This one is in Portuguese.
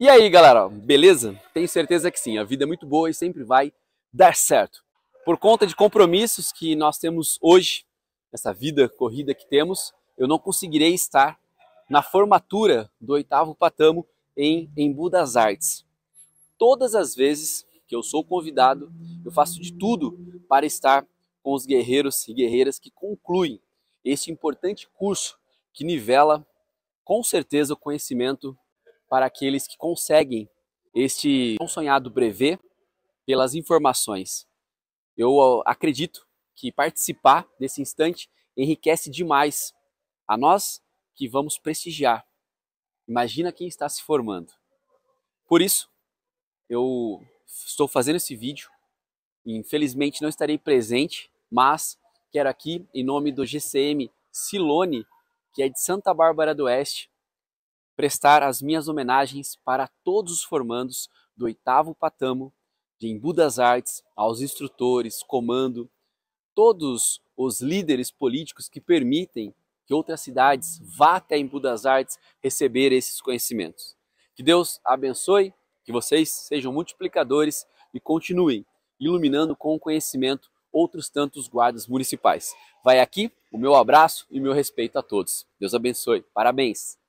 E aí, galera, beleza? Tenho certeza que sim, a vida é muito boa e sempre vai dar certo. Por conta de compromissos que nós temos hoje, nessa vida corrida que temos, eu não conseguirei estar na formatura do oitavo patamo em Embu das Artes. Todas as vezes que eu sou convidado, eu faço de tudo para estar com os guerreiros e guerreiras que concluem este importante curso que nivela com certeza o conhecimento para aqueles que conseguem este tão sonhado brevet pelas informações. Eu acredito que participar desse instante enriquece demais a nós que vamos prestigiar. Imagina quem está se formando. Por isso, eu estou fazendo esse vídeo. Infelizmente não estarei presente, mas quero aqui, em nome do GCM Silone, que é de Santa Bárbara do Oeste, prestar as minhas homenagens para todos os formandos do oitavo patamo de Embu das Artes, aos instrutores, comando, todos os líderes políticos que permitem que outras cidades vá até Embu das Artes receber esses conhecimentos. Que Deus abençoe, que vocês sejam multiplicadores e continuem iluminando com o conhecimento outros tantos guardas municipais. Vai aqui o meu abraço e meu respeito a todos. Deus abençoe. Parabéns.